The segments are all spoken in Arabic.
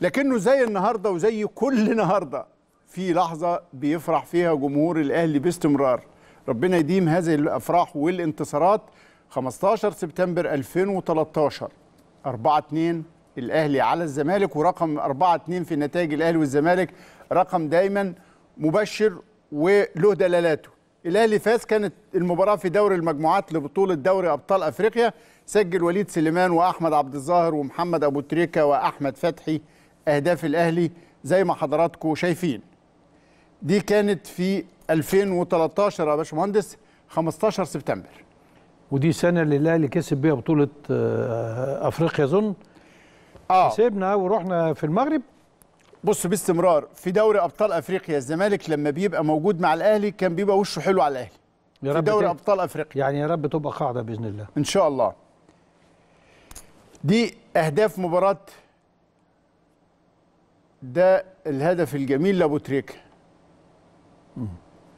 لكنه زي النهارده وزي كل نهارده في لحظه بيفرح فيها جمهور الاهلي باستمرار ربنا يديم هذه الافراح والانتصارات 15 سبتمبر 2013 4 2 الاهلي على الزمالك ورقم 4 2 في نتائج الاهلي والزمالك رقم دايما مبشر وله دلالاته الاهلي فاز كانت المباراه في دوري المجموعات لبطوله دوري ابطال افريقيا سجل وليد سليمان واحمد عبد الظاهر ومحمد ابو تريكه واحمد فتحي اهداف الاهلي زي ما حضراتكم شايفين دي كانت في 2013 يا باشمهندس 15 سبتمبر ودي سنه اللي الاهلي كسب بيها بطوله آه، افريقيا اظن اه كسبنا ورحنا في المغرب بص باستمرار في دوري ابطال افريقيا الزمالك لما بيبقى موجود مع الاهلي كان بيبقى وشه حلو على الاهلي يا رب في دوري ابطال افريقيا يعني يا رب تبقى قاعده باذن الله ان شاء الله دي اهداف مباراه ده الهدف الجميل لابو تريكه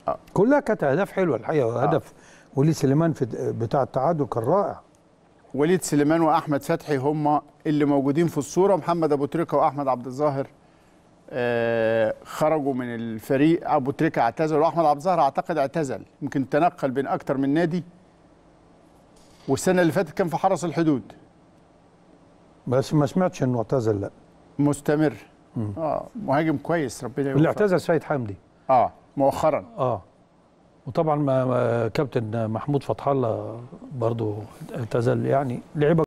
آه. كلها كانت اهداف حلوه الحقيقه وهدف آه. وليد سليمان في بتاع التعادل كان رائع وليد سليمان واحمد فتحي هم اللي موجودين في الصوره محمد ابو تريكه واحمد عبد الظاهر آه خرجوا من الفريق ابو تريكه اعتزل واحمد عبد الظاهر اعتقد اعتزل يمكن تنقل بين اكتر من نادي والسنه اللي فاتت كان في حرس الحدود بس ما سمعتش انه اعتزل لا مستمر اه مهاجم كويس ربنا يوفقه اللي اعتزل سيد حمدي اه مؤخرا اه وطبعا كابتن محمود فتح الله برضه اعتزل يعني لعيبه